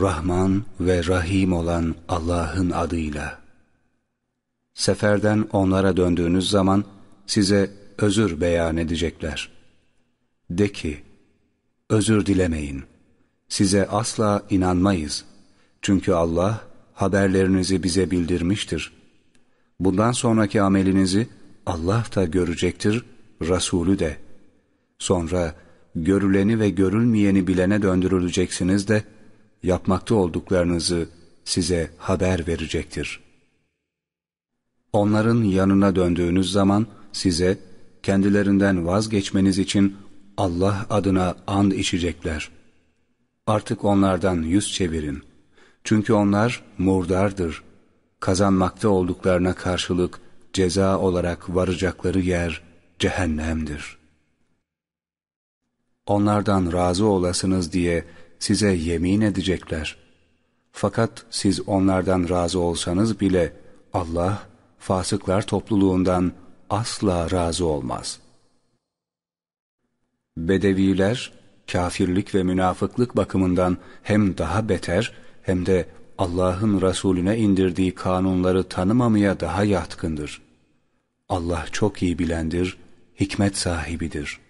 Rahman ve Rahim olan Allah'ın adıyla. Seferden onlara döndüğünüz zaman size özür beyan edecekler. De ki, özür dilemeyin. Size asla inanmayız. Çünkü Allah haberlerinizi bize bildirmiştir. Bundan sonraki amelinizi Allah da görecektir, Resulü de. Sonra görüleni ve görülmeyeni bilene döndürüleceksiniz de, yapmakta olduklarınızı size haber verecektir. Onların yanına döndüğünüz zaman size kendilerinden vazgeçmeniz için Allah adına and içecekler. Artık onlardan yüz çevirin. Çünkü onlar murdardır. Kazanmakta olduklarına karşılık ceza olarak varacakları yer cehennemdir. Onlardan razı olasınız diye size yemin edecekler. Fakat siz onlardan razı olsanız bile Allah fasıklar topluluğundan asla razı olmaz. Bedeviler kafirlik ve münafıklık bakımından hem daha beter hem de Allah'ın Resulüne indirdiği kanunları tanımamaya daha yatkındır. Allah çok iyi bilendir, hikmet sahibidir.''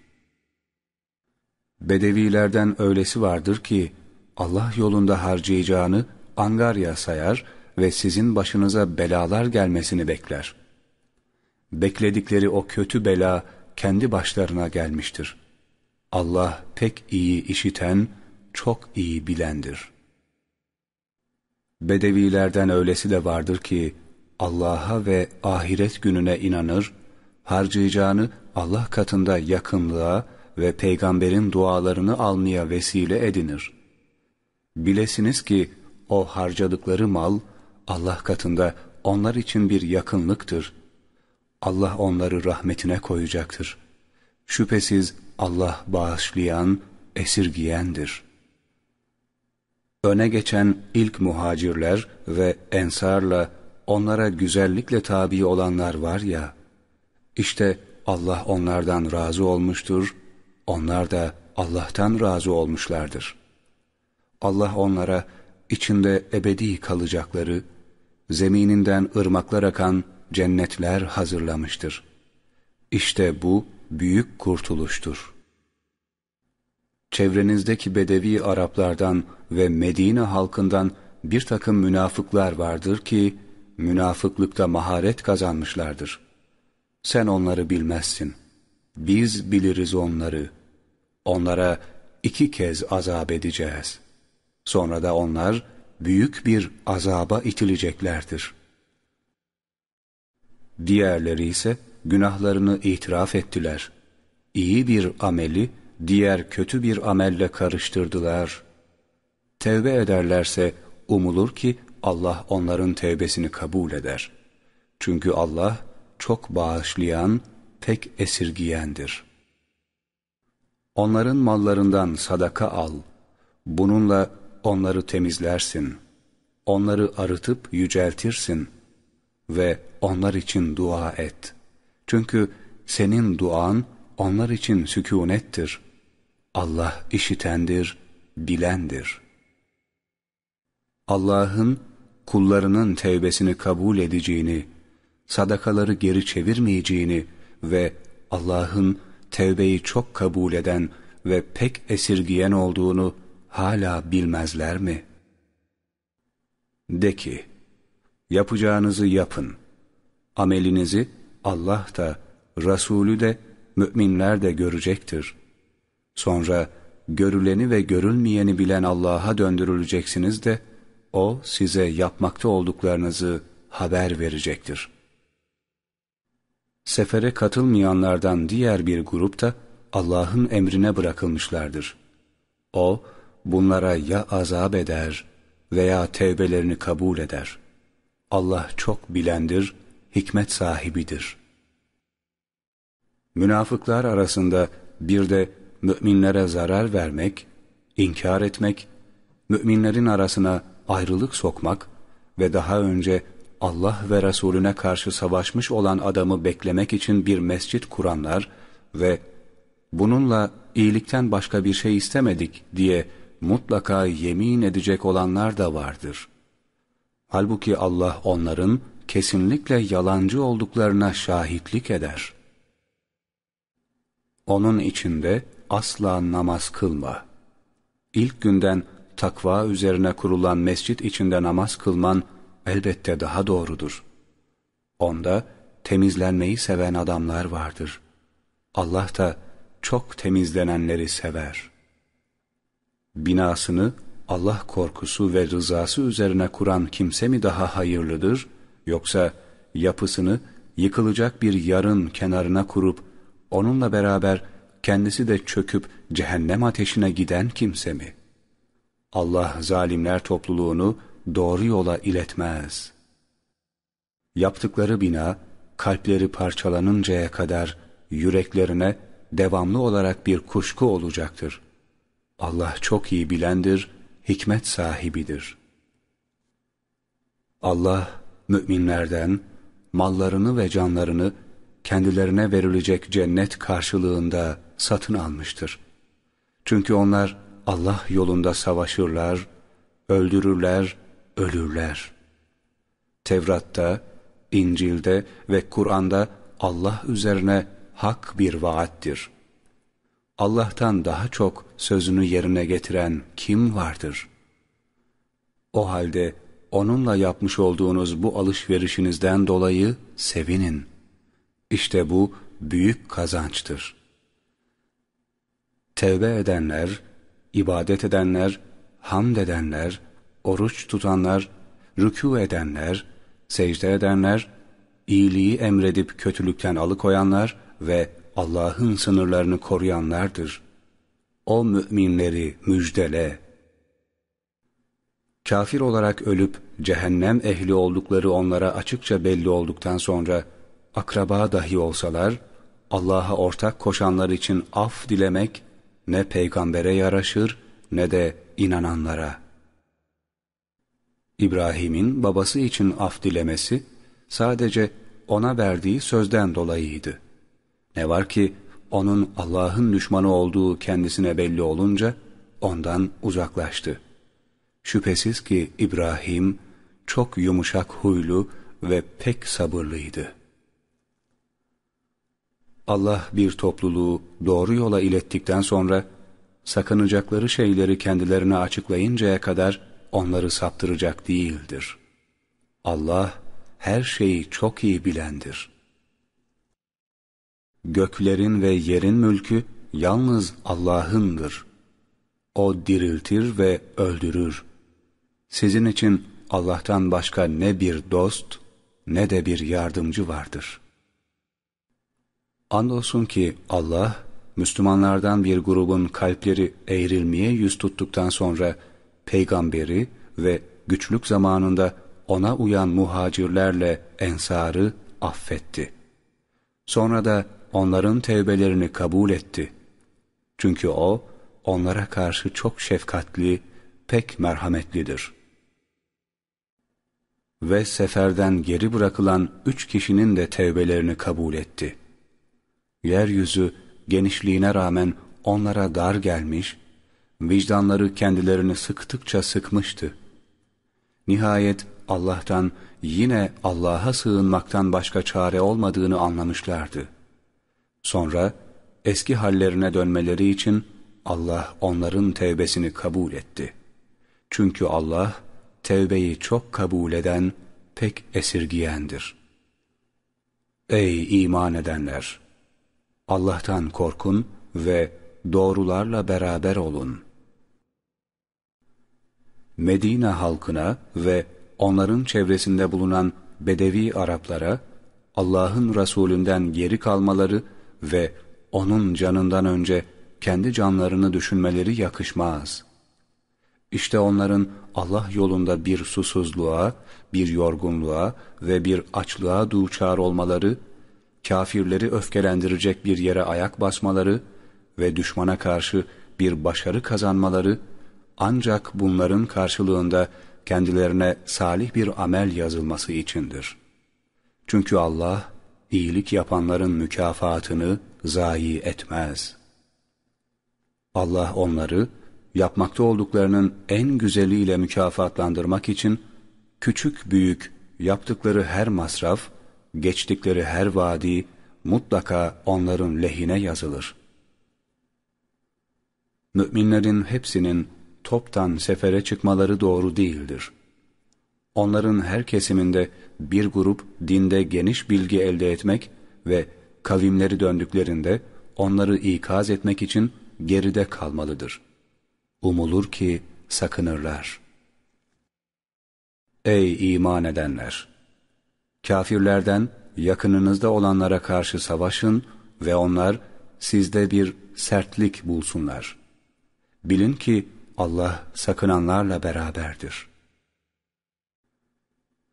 Bedevilerden öylesi vardır ki Allah yolunda harcayacağını angarya sayar ve sizin başınıza belalar gelmesini bekler. Bekledikleri o kötü bela kendi başlarına gelmiştir. Allah pek iyi işiten, çok iyi bilendir. Bedevilerden öylesi de vardır ki Allah'a ve ahiret gününe inanır, harcayacağını Allah katında yakınlığa, ve peygamberin dualarını almaya vesile edinir. Bilesiniz ki o harcadıkları mal Allah katında onlar için bir yakınlıktır. Allah onları rahmetine koyacaktır. Şüphesiz Allah bağışlayan, esirgiyendir. Öne geçen ilk muhacirler ve ensarla onlara güzellikle tabi olanlar var ya, işte Allah onlardan razı olmuştur onlar da Allah'tan razı olmuşlardır. Allah onlara içinde ebedi kalacakları, zemininden ırmaklar akan cennetler hazırlamıştır. İşte bu büyük kurtuluştur. Çevrenizdeki Bedevi Araplardan ve Medine halkından bir takım münafıklar vardır ki, münafıklıkta maharet kazanmışlardır. Sen onları bilmezsin. Biz biliriz onları.'' Onlara iki kez azap edeceğiz. Sonra da onlar büyük bir azaba itileceklerdir. Diğerleri ise günahlarını itiraf ettiler. İyi bir ameli diğer kötü bir amelle karıştırdılar. Tevbe ederlerse umulur ki Allah onların tevbesini kabul eder. Çünkü Allah çok bağışlayan, pek esirgiyendir.'' Onların mallarından sadaka al. Bununla onları temizlersin. Onları arıtıp yüceltirsin. Ve onlar için dua et. Çünkü senin duan onlar için sükunettir. Allah işitendir, bilendir. Allah'ın kullarının tevbesini kabul edeceğini, sadakaları geri çevirmeyeceğini ve Allah'ın tevbeyi çok kabul eden ve pek esirgiyen olduğunu hala bilmezler mi? De ki, yapacağınızı yapın. Amelinizi Allah da, Resulü de, müminler de görecektir. Sonra görüleni ve görülmeyeni bilen Allah'a döndürüleceksiniz de, O size yapmakta olduklarınızı haber verecektir.'' sefere katılmayanlardan diğer bir grup da Allah'ın emrine bırakılmışlardır. O, bunlara ya azap eder veya tevbelerini kabul eder. Allah çok bilendir, hikmet sahibidir. Münafıklar arasında bir de müminlere zarar vermek, inkar etmek, müminlerin arasına ayrılık sokmak ve daha önce Allah ve Resulüne karşı savaşmış olan adamı beklemek için bir mescit kuranlar ve bununla iyilikten başka bir şey istemedik diye mutlaka yemin edecek olanlar da vardır. Halbuki Allah onların kesinlikle yalancı olduklarına şahitlik eder. Onun içinde asla namaz kılma. İlk günden takva üzerine kurulan mescit içinde namaz kılman, elbette daha doğrudur. Onda temizlenmeyi seven adamlar vardır. Allah da çok temizlenenleri sever. Binasını Allah korkusu ve rızası üzerine kuran kimse mi daha hayırlıdır, yoksa yapısını yıkılacak bir yarın kenarına kurup, onunla beraber kendisi de çöküp cehennem ateşine giden kimse mi? Allah zalimler topluluğunu doğru yola iletmez. Yaptıkları bina, kalpleri parçalanıncaya kadar yüreklerine devamlı olarak bir kuşku olacaktır. Allah çok iyi bilendir, hikmet sahibidir. Allah, müminlerden, mallarını ve canlarını kendilerine verilecek cennet karşılığında satın almıştır. Çünkü onlar Allah yolunda savaşırlar, öldürürler ölürler. Tevrat'ta, İncil'de ve Kur'an'da Allah üzerine hak bir vaattir. Allah'tan daha çok sözünü yerine getiren kim vardır? O halde onunla yapmış olduğunuz bu alışverişinizden dolayı sevinin. İşte bu büyük kazançtır. Tevbe edenler, ibadet edenler, hamd edenler, oruç tutanlar, rükû edenler, secde edenler, iyiliği emredip kötülükten alıkoyanlar ve Allah'ın sınırlarını koruyanlardır. O müminleri müjdele. Kafir olarak ölüp cehennem ehli oldukları onlara açıkça belli olduktan sonra akraba dahi olsalar, Allah'a ortak koşanlar için af dilemek ne peygambere yaraşır ne de inananlara.'' İbrahim'in babası için af dilemesi sadece ona verdiği sözden dolayıydı. Ne var ki onun Allah'ın düşmanı olduğu kendisine belli olunca ondan uzaklaştı. Şüphesiz ki İbrahim çok yumuşak huylu ve pek sabırlıydı. Allah bir topluluğu doğru yola ilettikten sonra sakınacakları şeyleri kendilerine açıklayıncaya kadar onları saptıracak değildir. Allah her şeyi çok iyi bilendir. Göklerin ve yerin mülkü yalnız Allah'ındır. O diriltir ve öldürür. Sizin için Allah'tan başka ne bir dost ne de bir yardımcı vardır. Andolsun ki Allah, Müslümanlardan bir grubun kalpleri eğrilmeye yüz tuttuktan sonra peygamberi ve güçlük zamanında ona uyan muhacirlerle ensarı affetti. Sonra da onların tevbelerini kabul etti. Çünkü o, onlara karşı çok şefkatli, pek merhametlidir. Ve seferden geri bırakılan üç kişinin de tevbelerini kabul etti. Yeryüzü genişliğine rağmen onlara dar gelmiş Vicdanları kendilerini sıktıkça sıkmıştı. Nihayet Allah'tan yine Allah'a sığınmaktan başka çare olmadığını anlamışlardı. Sonra eski hallerine dönmeleri için Allah onların tevbesini kabul etti. Çünkü Allah tevbeyi çok kabul eden, pek esirgiyendir. Ey iman edenler! Allah'tan korkun ve doğrularla beraber olun.'' Medine halkına ve onların çevresinde bulunan Bedevi Araplara Allah'ın Resulünden geri kalmaları ve onun canından önce kendi canlarını düşünmeleri yakışmaz. İşte onların Allah yolunda bir susuzluğa, bir yorgunluğa ve bir açlığa duçar olmaları, kafirleri öfkelendirecek bir yere ayak basmaları ve düşmana karşı bir başarı kazanmaları, ancak bunların karşılığında kendilerine salih bir amel yazılması içindir. Çünkü Allah iyilik yapanların mükafatını zayi etmez. Allah onları yapmakta olduklarının en güzeliyle mükafatlandırmak için küçük büyük yaptıkları her masraf, geçtikleri her vadi mutlaka onların lehine yazılır. Müminlerin hepsinin toptan sefere çıkmaları doğru değildir. Onların her kesiminde bir grup dinde geniş bilgi elde etmek ve kavimleri döndüklerinde onları ikaz etmek için geride kalmalıdır. Umulur ki sakınırlar. Ey iman edenler! Kafirlerden yakınınızda olanlara karşı savaşın ve onlar sizde bir sertlik bulsunlar. Bilin ki Allah sakınanlarla beraberdir.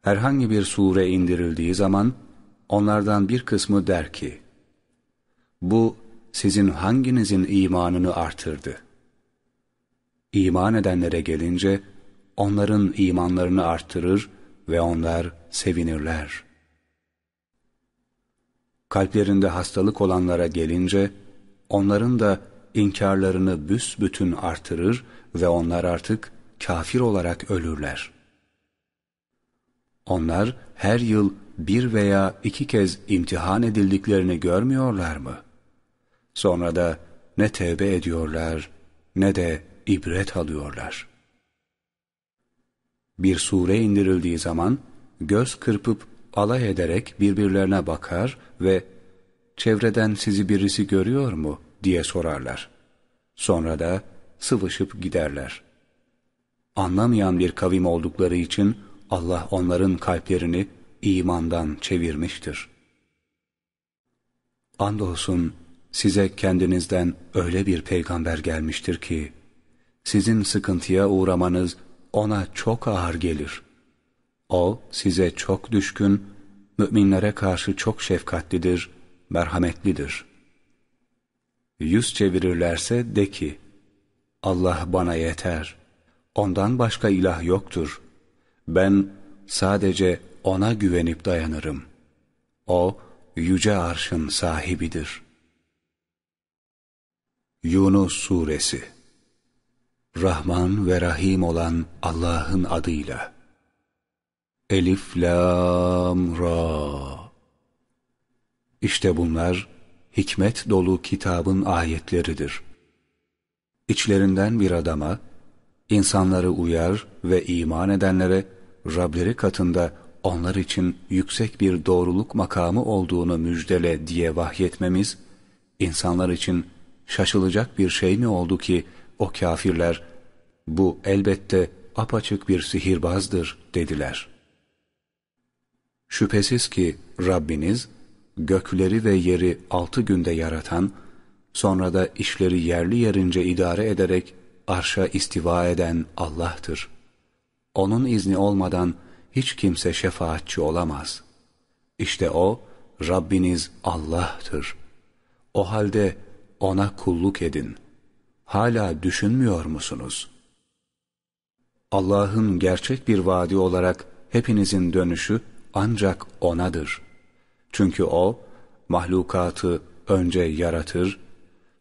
Herhangi bir sure indirildiği zaman onlardan bir kısmı der ki, bu sizin hanginizin imanını artırdı? İman edenlere gelince onların imanlarını artırır ve onlar sevinirler. Kalplerinde hastalık olanlara gelince onların da inkarlarını büsbütün artırır ve onlar artık kafir olarak ölürler. Onlar her yıl bir veya iki kez imtihan edildiklerini görmüyorlar mı? Sonra da ne tevbe ediyorlar ne de ibret alıyorlar. Bir sure indirildiği zaman göz kırpıp alay ederek birbirlerine bakar ve çevreden sizi birisi görüyor mu diye sorarlar. Sonra da sıvışıp giderler. Anlamayan bir kavim oldukları için Allah onların kalplerini imandan çevirmiştir. Andolsun size kendinizden öyle bir peygamber gelmiştir ki, sizin sıkıntıya uğramanız ona çok ağır gelir. O size çok düşkün, müminlere karşı çok şefkatlidir, merhametlidir. Yüz çevirirlerse de ki, Allah bana yeter. Ondan başka ilah yoktur. Ben sadece O'na güvenip dayanırım. O, Yüce Arş'ın sahibidir. Yunus Suresi Rahman ve Rahim olan Allah'ın adıyla Elif Lam Ra İşte bunlar hikmet dolu kitabın ayetleridir. İçlerinden bir adama, insanları uyar ve iman edenlere Rableri katında onlar için yüksek bir doğruluk makamı olduğunu müjdele diye vahyetmemiz, insanlar için şaşılacak bir şey mi oldu ki o kafirler, bu elbette apaçık bir sihirbazdır dediler. Şüphesiz ki Rabbiniz, gökleri ve yeri altı günde yaratan Sonra da işleri yerli yerince idare ederek arşa istiva eden Allah'tır. Onun izni olmadan hiç kimse şefaatçi olamaz. İşte O, Rabbiniz Allah'tır. O halde O'na kulluk edin. Hala düşünmüyor musunuz? Allah'ın gerçek bir vaadi olarak hepinizin dönüşü ancak O'nadır. Çünkü O, mahlukatı önce yaratır,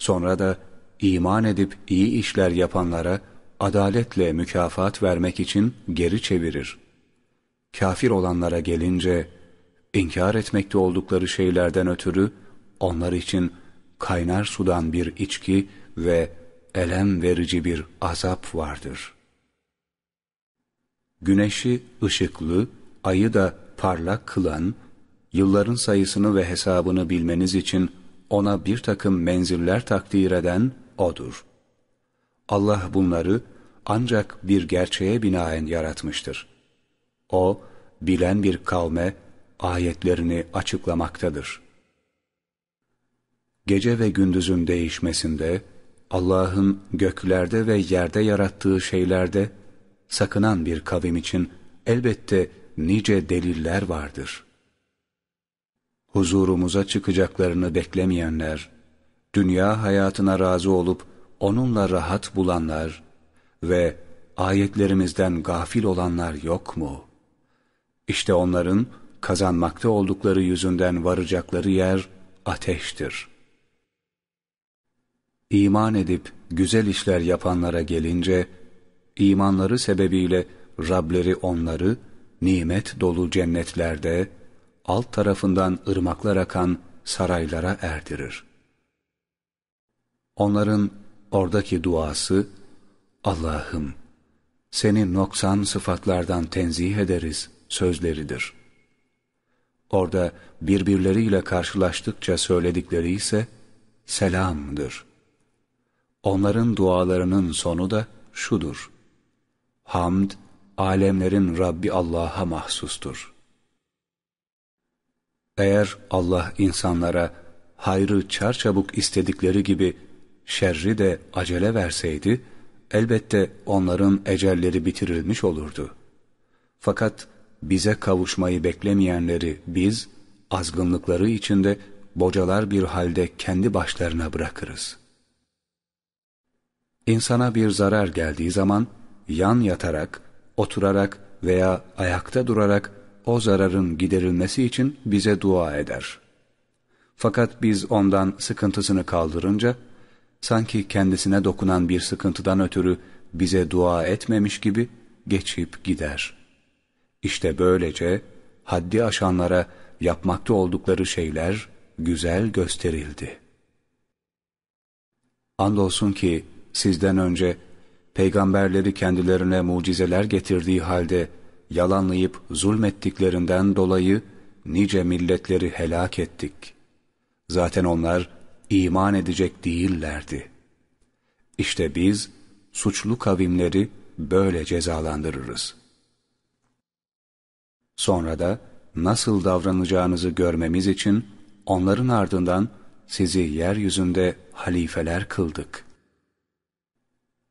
Sonra da iman edip iyi işler yapanlara adaletle mükafat vermek için geri çevirir. Kafir olanlara gelince, inkar etmekte oldukları şeylerden ötürü onlar için kaynar sudan bir içki ve elem verici bir azap vardır. Güneşi ışıklı, ayı da parlak kılan, yılların sayısını ve hesabını bilmeniz için ona bir takım menziller takdir eden O'dur. Allah bunları ancak bir gerçeğe binaen yaratmıştır. O, bilen bir kavme ayetlerini açıklamaktadır. Gece ve gündüzün değişmesinde, Allah'ın göklerde ve yerde yarattığı şeylerde, sakınan bir kavim için elbette nice deliller vardır huzurumuza çıkacaklarını beklemeyenler, dünya hayatına razı olup onunla rahat bulanlar ve ayetlerimizden gafil olanlar yok mu? İşte onların kazanmakta oldukları yüzünden varacakları yer ateştir. İman edip güzel işler yapanlara gelince, imanları sebebiyle Rableri onları nimet dolu cennetlerde, alt tarafından ırmaklar akan saraylara erdirir. Onların oradaki duası, Allah'ım seni noksan sıfatlardan tenzih ederiz sözleridir. Orada birbirleriyle karşılaştıkça söyledikleri ise selamdır. Onların dualarının sonu da şudur. Hamd, alemlerin Rabbi Allah'a mahsustur.'' Eğer Allah insanlara hayrı çarçabuk istedikleri gibi şerri de acele verseydi, elbette onların ecelleri bitirilmiş olurdu. Fakat bize kavuşmayı beklemeyenleri biz, azgınlıkları içinde bocalar bir halde kendi başlarına bırakırız. İnsana bir zarar geldiği zaman, yan yatarak, oturarak veya ayakta durarak o zararın giderilmesi için bize dua eder. Fakat biz ondan sıkıntısını kaldırınca, sanki kendisine dokunan bir sıkıntıdan ötürü bize dua etmemiş gibi geçip gider. İşte böylece haddi aşanlara yapmakta oldukları şeyler güzel gösterildi. Andolsun ki sizden önce peygamberleri kendilerine mucizeler getirdiği halde yalanlayıp zulmettiklerinden dolayı nice milletleri helak ettik. Zaten onlar iman edecek değillerdi. İşte biz suçlu kavimleri böyle cezalandırırız. Sonra da nasıl davranacağınızı görmemiz için onların ardından sizi yeryüzünde halifeler kıldık.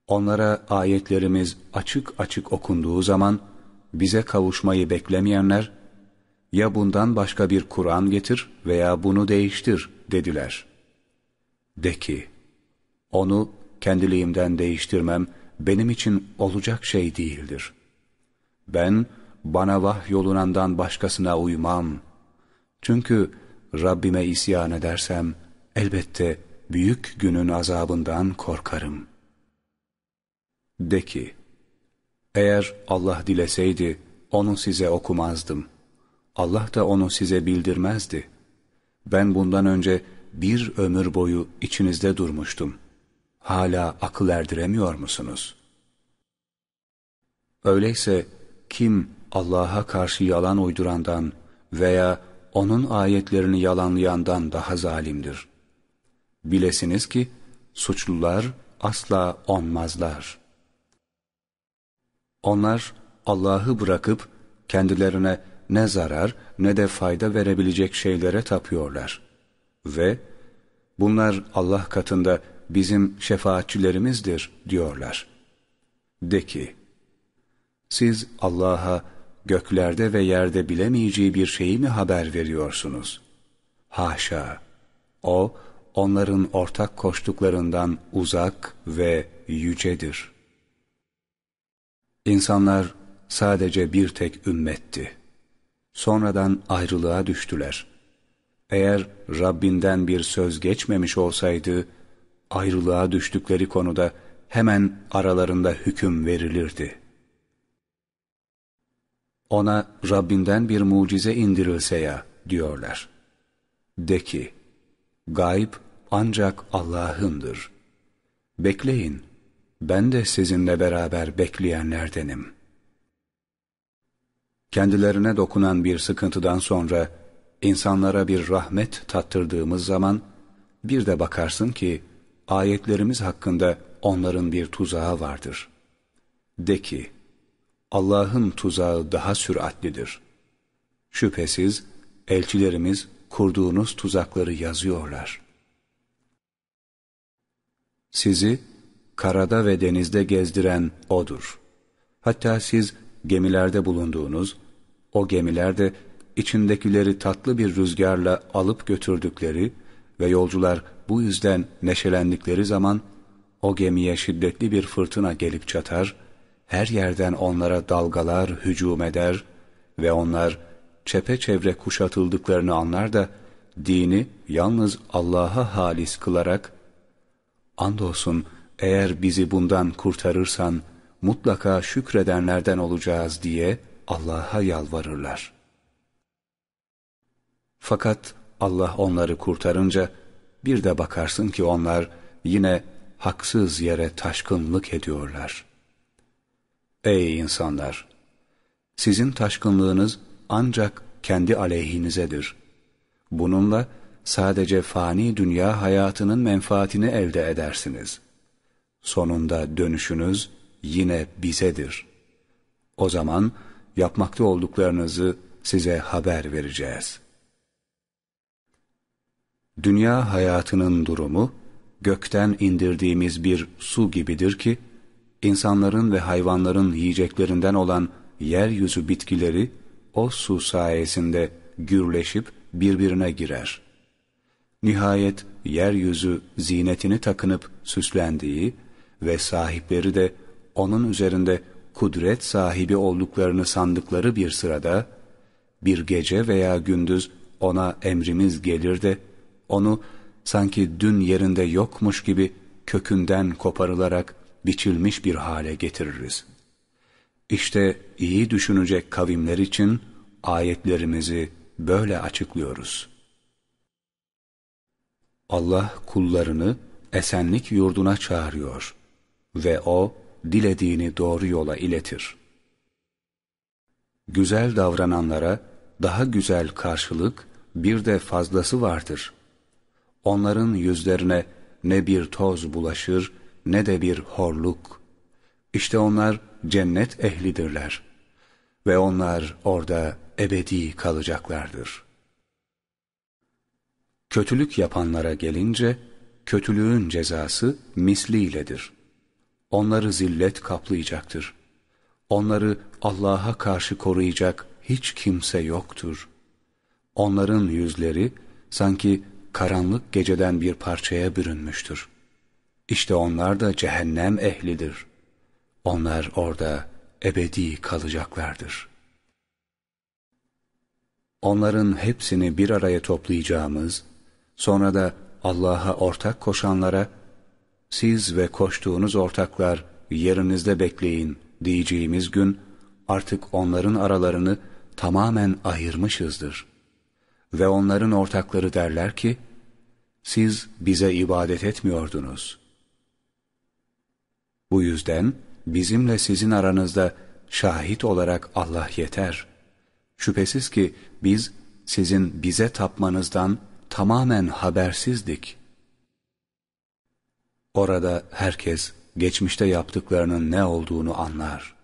Onlara ayetlerimiz açık açık okunduğu zaman, bize kavuşmayı beklemeyenler, ya bundan başka bir Kur'an getir veya bunu değiştir dediler. De ki, onu kendiliğimden değiştirmem benim için olacak şey değildir. Ben bana vah yolunandan başkasına uymam. Çünkü Rabbime isyan edersem elbette büyük günün azabından korkarım. De ki, eğer Allah dileseydi onu size okumazdım. Allah da onu size bildirmezdi. Ben bundan önce bir ömür boyu içinizde durmuştum. Hala akıl erdiremiyor musunuz? Öyleyse kim Allah'a karşı yalan uydurandan veya onun ayetlerini yalanlayandan daha zalimdir. Bilesiniz ki suçlular asla onmazlar.'' Onlar Allah'ı bırakıp kendilerine ne zarar ne de fayda verebilecek şeylere tapıyorlar. Ve bunlar Allah katında bizim şefaatçilerimizdir diyorlar. De ki, siz Allah'a göklerde ve yerde bilemeyeceği bir şeyi mi haber veriyorsunuz? Haşa! O, onların ortak koştuklarından uzak ve yücedir.'' İnsanlar sadece bir tek ümmetti. Sonradan ayrılığa düştüler. Eğer Rabbinden bir söz geçmemiş olsaydı, ayrılığa düştükleri konuda hemen aralarında hüküm verilirdi. Ona Rabbinden bir mucize indirilse ya diyorlar. De ki, gayb ancak Allah'ındır. Bekleyin, ben de sizinle beraber bekleyenlerdenim. Kendilerine dokunan bir sıkıntıdan sonra insanlara bir rahmet tattırdığımız zaman bir de bakarsın ki ayetlerimiz hakkında onların bir tuzağı vardır. De ki, Allah'ın tuzağı daha süratlidir. Şüphesiz elçilerimiz kurduğunuz tuzakları yazıyorlar. Sizi karada ve denizde gezdiren O'dur. Hatta siz gemilerde bulunduğunuz, o gemilerde içindekileri tatlı bir rüzgarla alıp götürdükleri ve yolcular bu yüzden neşelendikleri zaman, o gemiye şiddetli bir fırtına gelip çatar, her yerden onlara dalgalar hücum eder ve onlar çepeçevre kuşatıldıklarını anlar da dini yalnız Allah'a halis kılarak andolsun eğer bizi bundan kurtarırsan mutlaka şükredenlerden olacağız diye Allah'a yalvarırlar. Fakat Allah onları kurtarınca bir de bakarsın ki onlar yine haksız yere taşkınlık ediyorlar. Ey insanlar! Sizin taşkınlığınız ancak kendi aleyhinizedir. Bununla sadece fani dünya hayatının menfaatini elde edersiniz. Sonunda dönüşünüz yine bizedir. O zaman yapmakta olduklarınızı size haber vereceğiz. Dünya hayatının durumu, gökten indirdiğimiz bir su gibidir ki, insanların ve hayvanların yiyeceklerinden olan yeryüzü bitkileri, o su sayesinde gürleşip birbirine girer. Nihayet yeryüzü zinetini takınıp süslendiği, ve sahipleri de onun üzerinde kudret sahibi olduklarını sandıkları bir sırada, bir gece veya gündüz ona emrimiz gelir de, onu sanki dün yerinde yokmuş gibi kökünden koparılarak biçilmiş bir hale getiririz. İşte iyi düşünecek kavimler için ayetlerimizi böyle açıklıyoruz. Allah kullarını esenlik yurduna çağırıyor.'' ve O, dilediğini doğru yola iletir. Güzel davrananlara daha güzel karşılık bir de fazlası vardır. Onların yüzlerine ne bir toz bulaşır ne de bir horluk. İşte onlar cennet ehlidirler ve onlar orada ebedi kalacaklardır. Kötülük yapanlara gelince, kötülüğün cezası misliyledir.'' Onları zillet kaplayacaktır. Onları Allah'a karşı koruyacak hiç kimse yoktur. Onların yüzleri sanki karanlık geceden bir parçaya bürünmüştür. İşte onlar da cehennem ehlidir. Onlar orada ebedi kalacaklardır. Onların hepsini bir araya toplayacağımız, sonra da Allah'a ortak koşanlara, siz ve koştuğunuz ortaklar yerinizde bekleyin diyeceğimiz gün artık onların aralarını tamamen ayırmışızdır. Ve onların ortakları derler ki, siz bize ibadet etmiyordunuz. Bu yüzden bizimle sizin aranızda şahit olarak Allah yeter. Şüphesiz ki biz sizin bize tapmanızdan tamamen habersizdik.'' Orada herkes geçmişte yaptıklarının ne olduğunu anlar.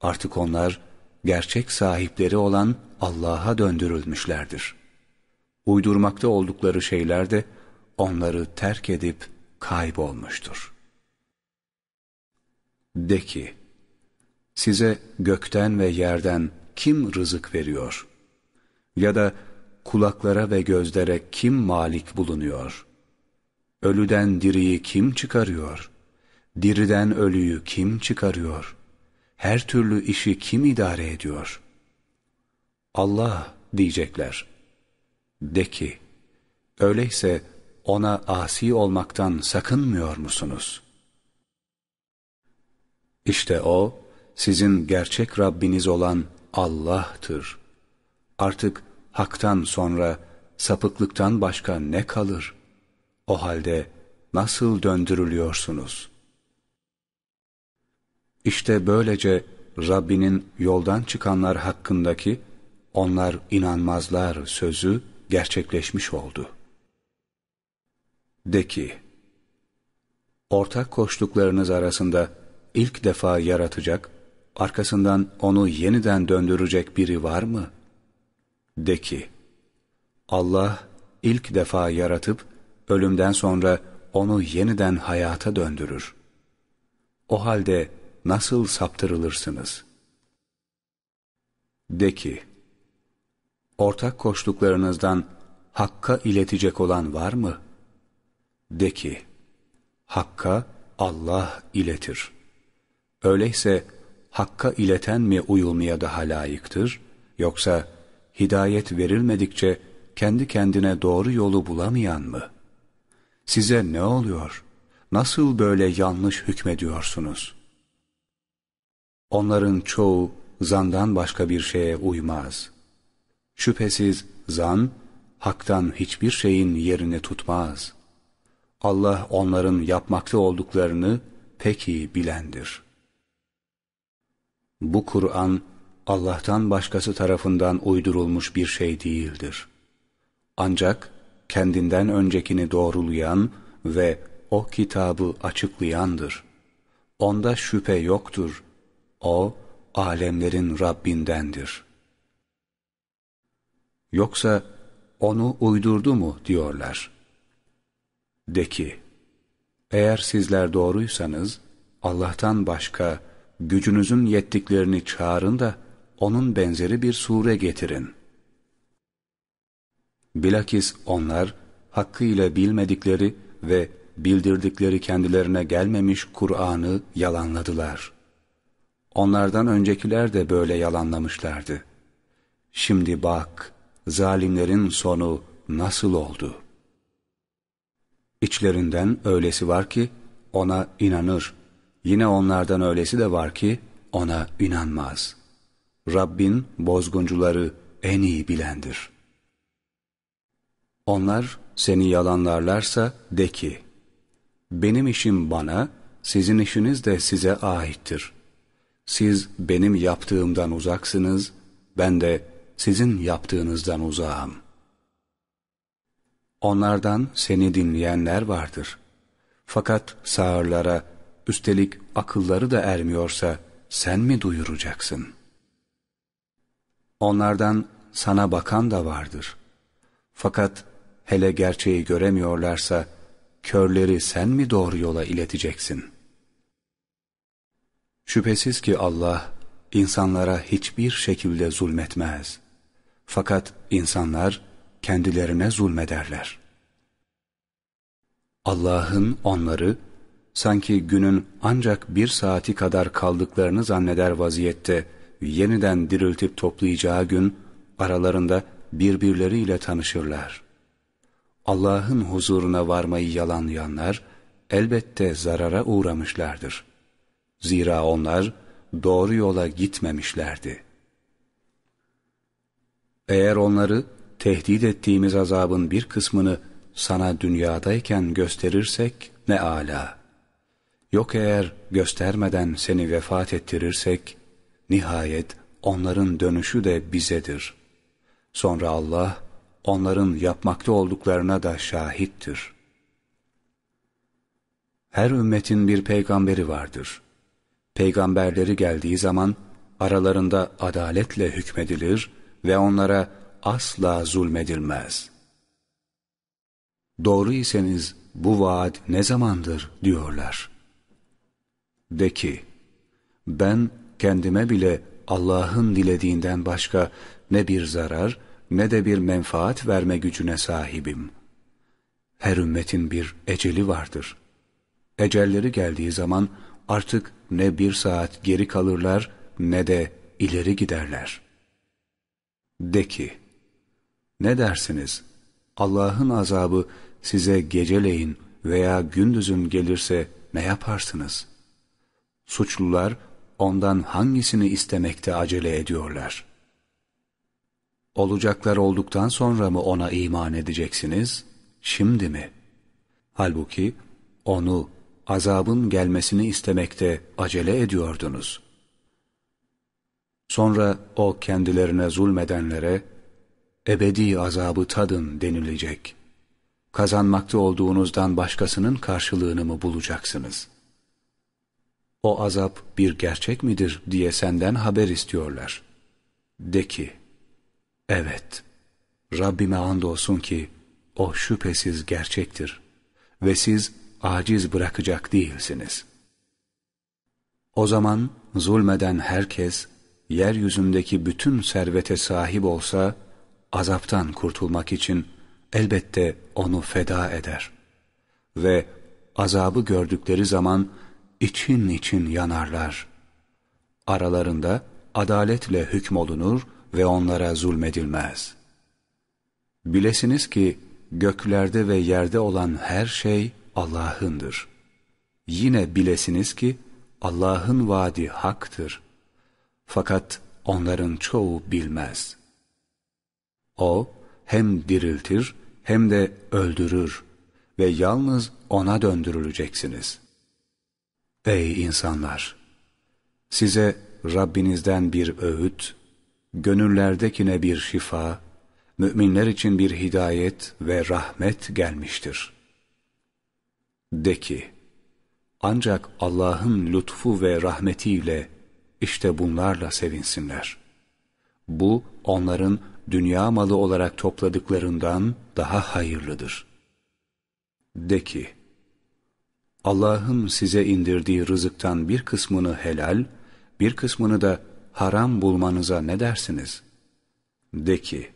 Artık onlar gerçek sahipleri olan Allah'a döndürülmüşlerdir. Uydurmakta oldukları şeyler de onları terk edip kaybolmuştur. De ki, size gökten ve yerden kim rızık veriyor? Ya da kulaklara ve gözlere kim malik bulunuyor? Ölüden diriyi kim çıkarıyor? Diriden ölüyü kim çıkarıyor? Her türlü işi kim idare ediyor? Allah diyecekler. De ki, öyleyse ona asi olmaktan sakınmıyor musunuz? İşte o, sizin gerçek Rabbiniz olan Allah'tır. Artık haktan sonra sapıklıktan başka ne kalır? O halde nasıl döndürülüyorsunuz? İşte böylece Rabbinin yoldan çıkanlar hakkındaki onlar inanmazlar sözü gerçekleşmiş oldu. De ki, ortak koştuklarınız arasında ilk defa yaratacak, arkasından onu yeniden döndürecek biri var mı? De ki, Allah ilk defa yaratıp ölümden sonra onu yeniden hayata döndürür. O halde nasıl saptırılırsınız? De ki, ortak koştuklarınızdan Hakk'a iletecek olan var mı? De ki, Hakk'a Allah iletir. Öyleyse Hakk'a ileten mi uyulmaya daha layıktır, yoksa hidayet verilmedikçe kendi kendine doğru yolu bulamayan mı?'' size ne oluyor? Nasıl böyle yanlış hükmediyorsunuz? Onların çoğu zandan başka bir şeye uymaz. Şüphesiz zan, haktan hiçbir şeyin yerini tutmaz. Allah onların yapmakta olduklarını pek iyi bilendir. Bu Kur'an, Allah'tan başkası tarafından uydurulmuş bir şey değildir. Ancak, kendinden öncekini doğrulayan ve o kitabı açıklayandır. Onda şüphe yoktur. O, alemlerin Rabbindendir. Yoksa onu uydurdu mu diyorlar. De ki, eğer sizler doğruysanız, Allah'tan başka gücünüzün yettiklerini çağırın da onun benzeri bir sure getirin. Bilakis onlar hakkıyla bilmedikleri ve bildirdikleri kendilerine gelmemiş Kur'an'ı yalanladılar. Onlardan öncekiler de böyle yalanlamışlardı. Şimdi bak, zalimlerin sonu nasıl oldu? İçlerinden öylesi var ki ona inanır. Yine onlardan öylesi de var ki ona inanmaz. Rabbin bozguncuları en iyi bilendir.'' Onlar seni yalanlarlarsa de ki, benim işim bana, sizin işiniz de size aittir. Siz benim yaptığımdan uzaksınız, ben de sizin yaptığınızdan uzağım. Onlardan seni dinleyenler vardır. Fakat sağırlara, üstelik akılları da ermiyorsa sen mi duyuracaksın? Onlardan sana bakan da vardır. Fakat hele gerçeği göremiyorlarsa, körleri sen mi doğru yola ileteceksin? Şüphesiz ki Allah, insanlara hiçbir şekilde zulmetmez. Fakat insanlar, kendilerine zulmederler. Allah'ın onları, sanki günün ancak bir saati kadar kaldıklarını zanneder vaziyette, yeniden diriltip toplayacağı gün, aralarında birbirleriyle tanışırlar. Allah'ın huzuruna varmayı yalanlayanlar elbette zarara uğramışlardır. Zira onlar doğru yola gitmemişlerdi. Eğer onları tehdit ettiğimiz azabın bir kısmını sana dünyadayken gösterirsek ne âlâ. Yok eğer göstermeden seni vefat ettirirsek, nihayet onların dönüşü de bizedir. Sonra Allah, onların yapmakta olduklarına da şahittir. Her ümmetin bir peygamberi vardır. Peygamberleri geldiği zaman aralarında adaletle hükmedilir ve onlara asla zulmedilmez. Doğru iseniz bu vaat ne zamandır diyorlar. De ki, ben kendime bile Allah'ın dilediğinden başka ne bir zarar ne de bir menfaat verme gücüne sahibim. Her ümmetin bir eceli vardır. Ecelleri geldiği zaman artık ne bir saat geri kalırlar ne de ileri giderler. De ki, ne dersiniz? Allah'ın azabı size geceleyin veya gündüzün gelirse ne yaparsınız? Suçlular ondan hangisini istemekte acele ediyorlar? Olacaklar olduktan sonra mı ona iman edeceksiniz, şimdi mi? Halbuki onu, azabın gelmesini istemekte acele ediyordunuz. Sonra o kendilerine zulmedenlere, ebedi azabı tadın denilecek. Kazanmakta olduğunuzdan başkasının karşılığını mı bulacaksınız? O azap bir gerçek midir diye senden haber istiyorlar. De ki, Evet, Rabbime andolsun ki o şüphesiz gerçektir ve siz aciz bırakacak değilsiniz. O zaman zulmeden herkes, yeryüzündeki bütün servete sahip olsa, azaptan kurtulmak için elbette onu feda eder. Ve azabı gördükleri zaman için için yanarlar. Aralarında adaletle hükmolunur ve onlara zulmedilmez. Bilesiniz ki göklerde ve yerde olan her şey Allah'ındır. Yine bilesiniz ki Allah'ın vaadi haktır. Fakat onların çoğu bilmez. O hem diriltir hem de öldürür ve yalnız O'na döndürüleceksiniz. Ey insanlar! Size Rabbinizden bir öğüt gönüllerdekine bir şifa, müminler için bir hidayet ve rahmet gelmiştir. De ki, ancak Allah'ın lütfu ve rahmetiyle işte bunlarla sevinsinler. Bu onların dünya malı olarak topladıklarından daha hayırlıdır. De ki, Allah'ın size indirdiği rızıktan bir kısmını helal, bir kısmını da haram bulmanıza ne dersiniz? De ki,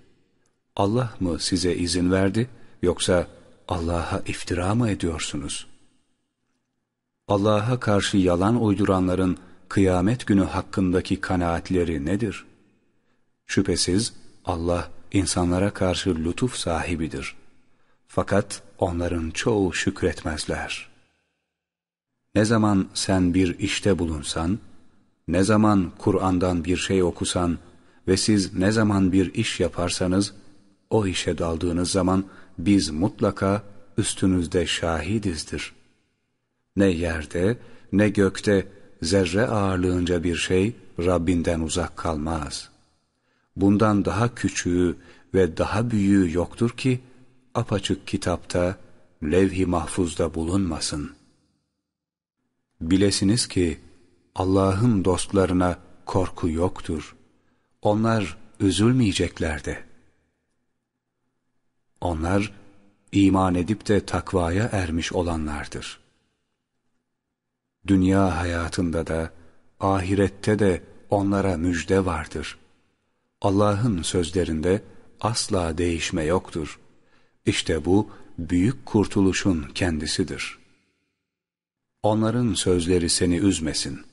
Allah mı size izin verdi yoksa Allah'a iftira mı ediyorsunuz? Allah'a karşı yalan uyduranların kıyamet günü hakkındaki kanaatleri nedir? Şüphesiz Allah insanlara karşı lütuf sahibidir. Fakat onların çoğu şükretmezler. Ne zaman sen bir işte bulunsan, ne zaman Kur'an'dan bir şey okusan ve siz ne zaman bir iş yaparsanız, o işe daldığınız zaman biz mutlaka üstünüzde şahidizdir. Ne yerde ne gökte zerre ağırlığınca bir şey Rabbinden uzak kalmaz. Bundan daha küçüğü ve daha büyüğü yoktur ki apaçık kitapta, levh-i mahfuzda bulunmasın. Bilesiniz ki Allah'ın dostlarına korku yoktur. Onlar üzülmeyeceklerdi. Onlar iman edip de takvaya ermiş olanlardır. Dünya hayatında da, ahirette de onlara müjde vardır. Allah'ın sözlerinde asla değişme yoktur. İşte bu büyük kurtuluşun kendisidir. Onların sözleri seni üzmesin.''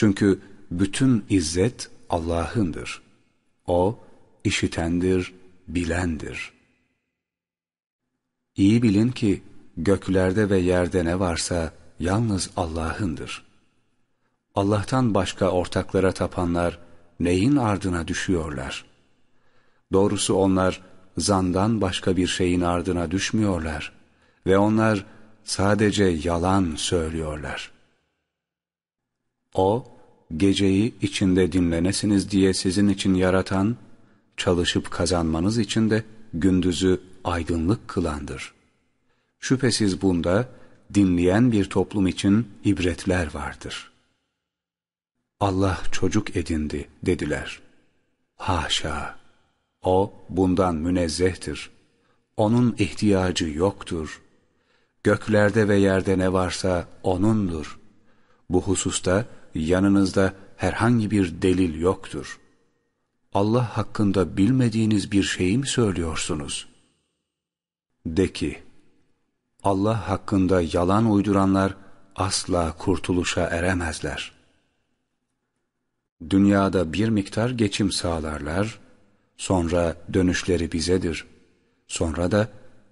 Çünkü bütün izzet Allah'ındır. O işitendir, bilendir. İyi bilin ki göklerde ve yerde ne varsa yalnız Allah'ındır. Allah'tan başka ortaklara tapanlar neyin ardına düşüyorlar? Doğrusu onlar zandan başka bir şeyin ardına düşmüyorlar ve onlar sadece yalan söylüyorlar.'' O, geceyi içinde dinlenesiniz diye sizin için yaratan, çalışıp kazanmanız için de gündüzü aydınlık kılandır. Şüphesiz bunda dinleyen bir toplum için ibretler vardır. Allah çocuk edindi dediler. Haşa! O bundan münezzehtir. Onun ihtiyacı yoktur. Göklerde ve yerde ne varsa O'nundur. Bu hususta, yanınızda herhangi bir delil yoktur. Allah hakkında bilmediğiniz bir şeyi mi söylüyorsunuz? De ki, Allah hakkında yalan uyduranlar asla kurtuluşa eremezler. Dünyada bir miktar geçim sağlarlar, sonra dönüşleri bizedir. Sonra da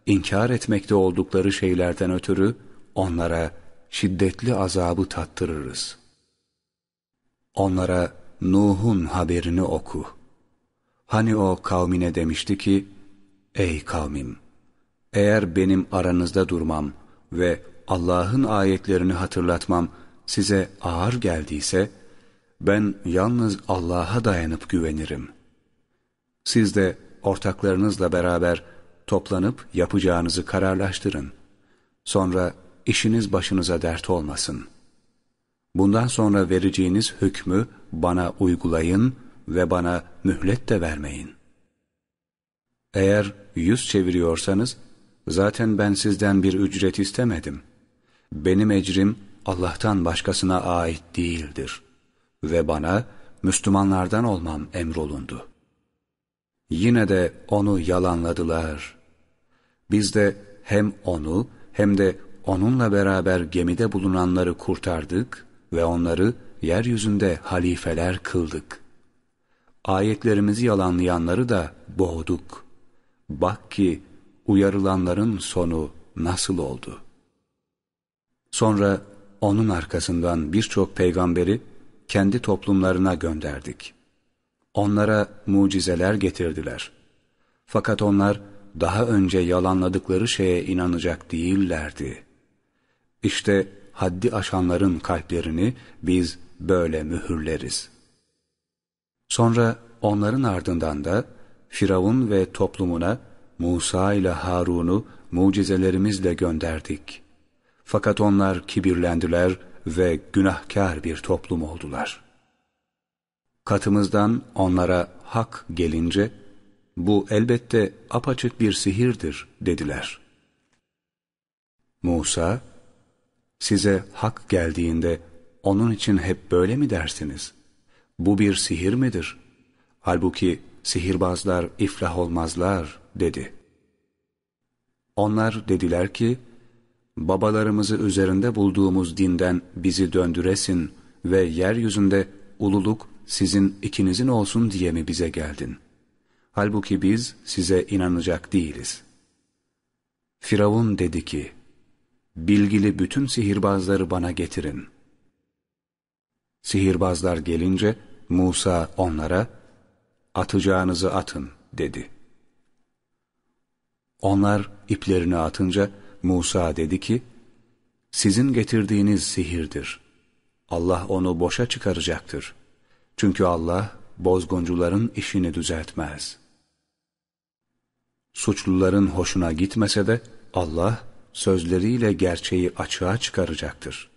inkar etmekte oldukları şeylerden ötürü onlara şiddetli azabı tattırırız.'' Onlara Nuh'un haberini oku. Hani o kavmine demişti ki, Ey kavmim! Eğer benim aranızda durmam ve Allah'ın ayetlerini hatırlatmam size ağır geldiyse, ben yalnız Allah'a dayanıp güvenirim. Siz de ortaklarınızla beraber toplanıp yapacağınızı kararlaştırın. Sonra işiniz başınıza dert olmasın.'' Bundan sonra vereceğiniz hükmü bana uygulayın ve bana mühlet de vermeyin. Eğer yüz çeviriyorsanız, zaten ben sizden bir ücret istemedim. Benim ecrim Allah'tan başkasına ait değildir. Ve bana Müslümanlardan olmam emrolundu. Yine de onu yalanladılar. Biz de hem onu hem de onunla beraber gemide bulunanları kurtardık ve onları yeryüzünde halifeler kıldık. Ayetlerimizi yalanlayanları da boğduk. Bak ki uyarılanların sonu nasıl oldu? Sonra onun arkasından birçok peygamberi kendi toplumlarına gönderdik. Onlara mucizeler getirdiler. Fakat onlar daha önce yalanladıkları şeye inanacak değillerdi. İşte haddi aşanların kalplerini biz böyle mühürleriz. Sonra onların ardından da Firavun ve toplumuna Musa ile Harun'u mucizelerimizle gönderdik. Fakat onlar kibirlendiler ve günahkar bir toplum oldular. Katımızdan onlara hak gelince, bu elbette apaçık bir sihirdir dediler. Musa, Size hak geldiğinde onun için hep böyle mi dersiniz? Bu bir sihir midir? Halbuki sihirbazlar iflah olmazlar dedi. Onlar dediler ki, babalarımızı üzerinde bulduğumuz dinden bizi döndüresin ve yeryüzünde ululuk sizin ikinizin olsun diye mi bize geldin? Halbuki biz size inanacak değiliz. Firavun dedi ki, bilgili bütün sihirbazları bana getirin. Sihirbazlar gelince Musa onlara, atacağınızı atın dedi. Onlar iplerini atınca Musa dedi ki, sizin getirdiğiniz sihirdir. Allah onu boşa çıkaracaktır. Çünkü Allah bozguncuların işini düzeltmez. Suçluların hoşuna gitmese de Allah sözleriyle gerçeği açığa çıkaracaktır.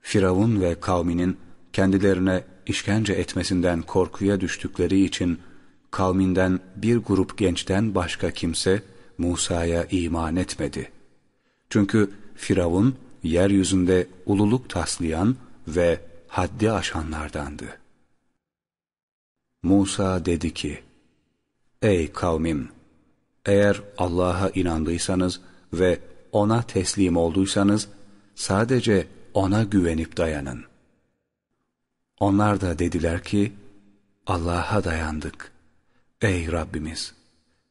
Firavun ve kavminin kendilerine işkence etmesinden korkuya düştükleri için kavminden bir grup gençten başka kimse Musa'ya iman etmedi. Çünkü Firavun yeryüzünde ululuk taslayan ve haddi aşanlardandı. Musa dedi ki, Ey kavmim! Eğer Allah'a inandıysanız ve O'na teslim olduysanız, sadece O'na güvenip dayanın. Onlar da dediler ki, Allah'a dayandık. Ey Rabbimiz!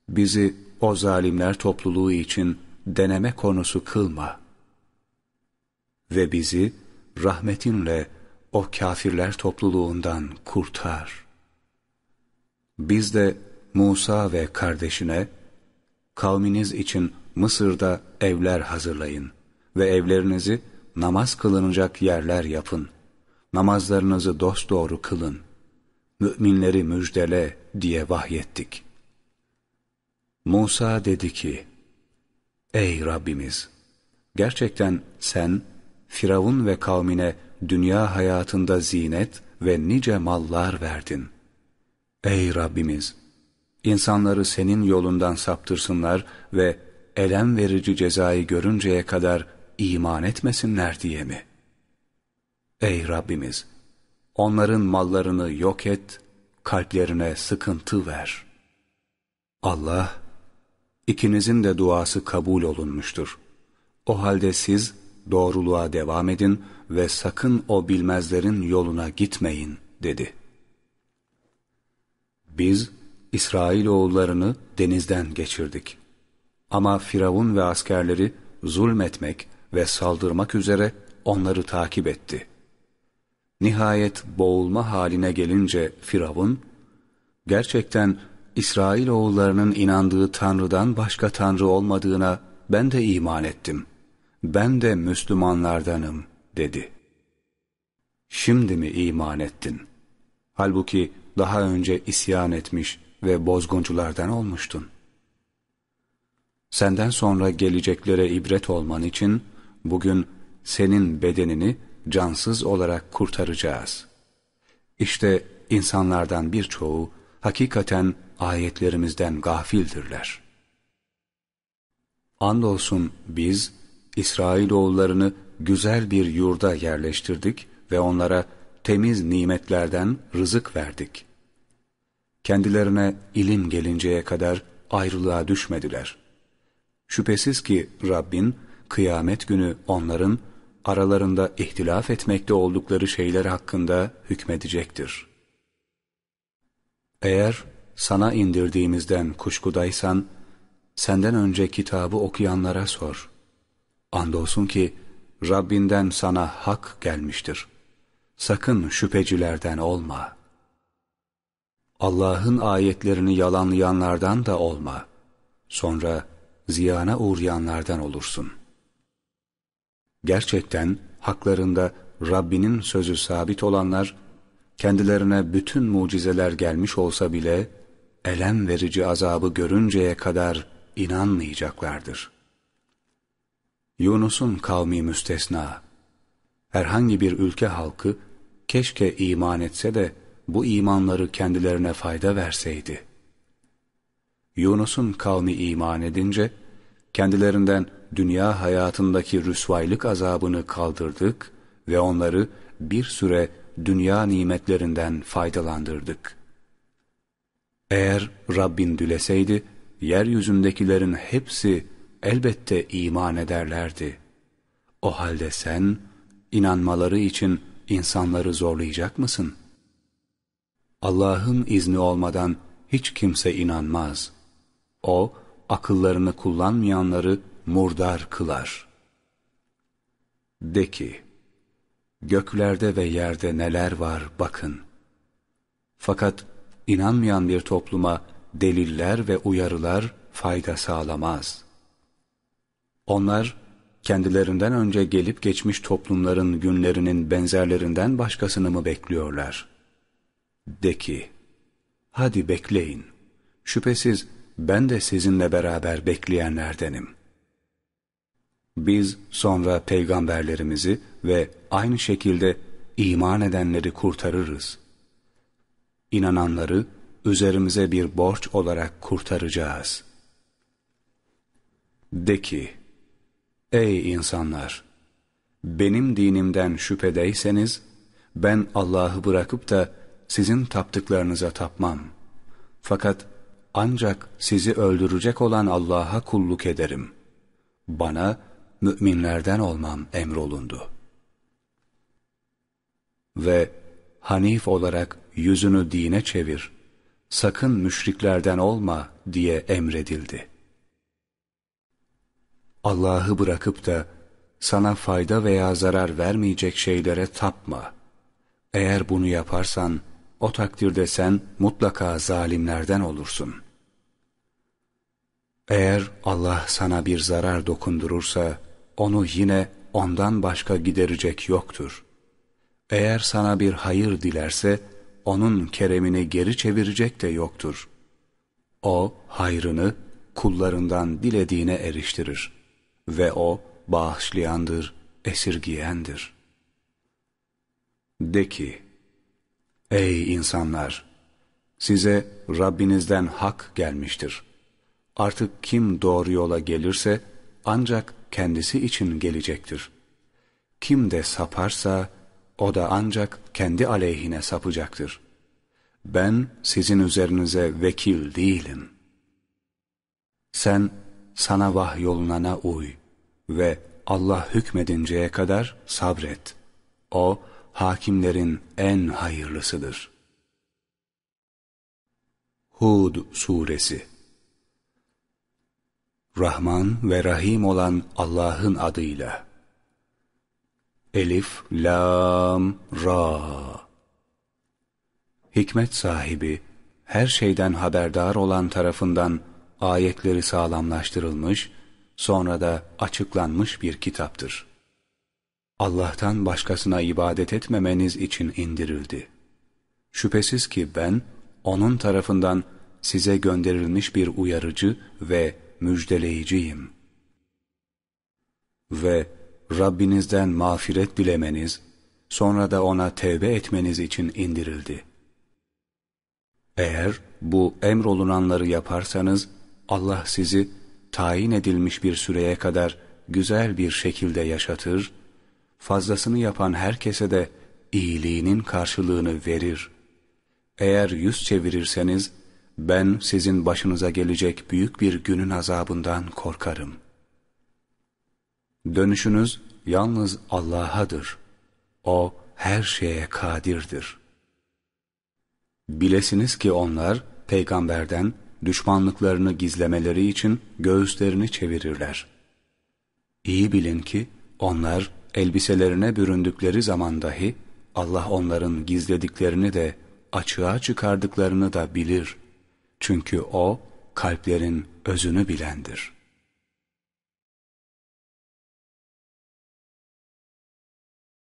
Bizi o zalimler topluluğu için deneme konusu kılma. Ve bizi rahmetinle o kafirler topluluğundan kurtar. Biz de Musa ve kardeşine, kavminiz için Mısır'da evler hazırlayın ve evlerinizi namaz kılınacak yerler yapın. Namazlarınızı dosdoğru kılın. Müminleri müjdele diye vahyettik. Musa dedi ki, Ey Rabbimiz! Gerçekten sen, Firavun ve kavmine dünya hayatında zinet ve nice mallar verdin. Ey Rabbimiz! insanları senin yolundan saptırsınlar ve elem verici cezayı görünceye kadar iman etmesinler diye mi? Ey Rabbimiz! Onların mallarını yok et, kalplerine sıkıntı ver. Allah, ikinizin de duası kabul olunmuştur. O halde siz doğruluğa devam edin ve sakın o bilmezlerin yoluna gitmeyin, dedi. Biz, İsrail oğullarını denizden geçirdik. Ama Firavun ve askerleri zulmetmek ve saldırmak üzere onları takip etti. Nihayet boğulma haline gelince Firavun, gerçekten İsrail oğullarının inandığı Tanrı'dan başka Tanrı olmadığına ben de iman ettim. Ben de Müslümanlardanım dedi. Şimdi mi iman ettin? Halbuki daha önce isyan etmiş ve bozgunculardan olmuştun. Senden sonra geleceklere ibret olman için bugün senin bedenini cansız olarak kurtaracağız. İşte insanlardan birçoğu hakikaten ayetlerimizden gafildirler. Andolsun biz İsrailoğullarını güzel bir yurda yerleştirdik ve onlara temiz nimetlerden rızık verdik.'' kendilerine ilim gelinceye kadar ayrılığa düşmediler. Şüphesiz ki Rabbin kıyamet günü onların aralarında ihtilaf etmekte oldukları şeyler hakkında hükmedecektir. Eğer sana indirdiğimizden kuşkudaysan, senden önce kitabı okuyanlara sor. Andolsun ki Rabbinden sana hak gelmiştir. Sakın şüphecilerden olma.'' Allah'ın ayetlerini yalanlayanlardan da olma. Sonra ziyana uğrayanlardan olursun. Gerçekten haklarında Rabbinin sözü sabit olanlar, kendilerine bütün mucizeler gelmiş olsa bile, elem verici azabı görünceye kadar inanmayacaklardır. Yunus'un kavmi müstesna. Herhangi bir ülke halkı, keşke iman etse de, bu imanları kendilerine fayda verseydi. Yunus'un kavmi iman edince, kendilerinden dünya hayatındaki rüsvaylık azabını kaldırdık ve onları bir süre dünya nimetlerinden faydalandırdık. Eğer Rabbin dileseydi, yeryüzündekilerin hepsi elbette iman ederlerdi. O halde sen, inanmaları için insanları zorlayacak mısın?'' Allah'ın izni olmadan hiç kimse inanmaz. O, akıllarını kullanmayanları murdar kılar. De ki, göklerde ve yerde neler var bakın. Fakat inanmayan bir topluma deliller ve uyarılar fayda sağlamaz. Onlar, kendilerinden önce gelip geçmiş toplumların günlerinin benzerlerinden başkasını mı bekliyorlar? De ki, hadi bekleyin. Şüphesiz ben de sizinle beraber bekleyenlerdenim. Biz sonra peygamberlerimizi ve aynı şekilde iman edenleri kurtarırız. İnananları üzerimize bir borç olarak kurtaracağız. De ki, ey insanlar! Benim dinimden şüphedeyseniz, ben Allah'ı bırakıp da sizin taptıklarınıza tapmam. Fakat ancak sizi öldürecek olan Allah'a kulluk ederim. Bana müminlerden olmam emrolundu. Ve Hanif olarak yüzünü dine çevir, sakın müşriklerden olma diye emredildi. Allah'ı bırakıp da sana fayda veya zarar vermeyecek şeylere tapma. Eğer bunu yaparsan, o takdirde sen mutlaka zalimlerden olursun. Eğer Allah sana bir zarar dokundurursa, onu yine ondan başka giderecek yoktur. Eğer sana bir hayır dilerse, onun keremini geri çevirecek de yoktur. O, hayrını kullarından dilediğine eriştirir. Ve o, bağışlayandır, esirgiyendir. De ki, Ey insanlar! Size Rabbinizden hak gelmiştir. Artık kim doğru yola gelirse ancak kendisi için gelecektir. Kim de saparsa o da ancak kendi aleyhine sapacaktır. Ben sizin üzerinize vekil değilim. Sen sana vahyolunana uy ve Allah hükmedinceye kadar sabret. O, hakimlerin en hayırlısıdır. Hud Suresi Rahman ve Rahim olan Allah'ın adıyla Elif, Lam, Ra Hikmet sahibi, her şeyden haberdar olan tarafından ayetleri sağlamlaştırılmış, sonra da açıklanmış bir kitaptır. Allah'tan başkasına ibadet etmemeniz için indirildi. Şüphesiz ki ben, O'nun tarafından size gönderilmiş bir uyarıcı ve müjdeleyiciyim. Ve Rabbinizden mağfiret dilemeniz, sonra da O'na tevbe etmeniz için indirildi. Eğer bu emrolunanları yaparsanız, Allah sizi tayin edilmiş bir süreye kadar güzel bir şekilde yaşatır fazlasını yapan herkese de iyiliğinin karşılığını verir. Eğer yüz çevirirseniz, ben sizin başınıza gelecek büyük bir günün azabından korkarım. Dönüşünüz yalnız Allah'adır. O her şeye kadirdir. Bilesiniz ki onlar peygamberden düşmanlıklarını gizlemeleri için göğüslerini çevirirler. İyi bilin ki onlar elbiselerine büründükleri zaman dahi Allah onların gizlediklerini de açığa çıkardıklarını da bilir. Çünkü O kalplerin özünü bilendir.''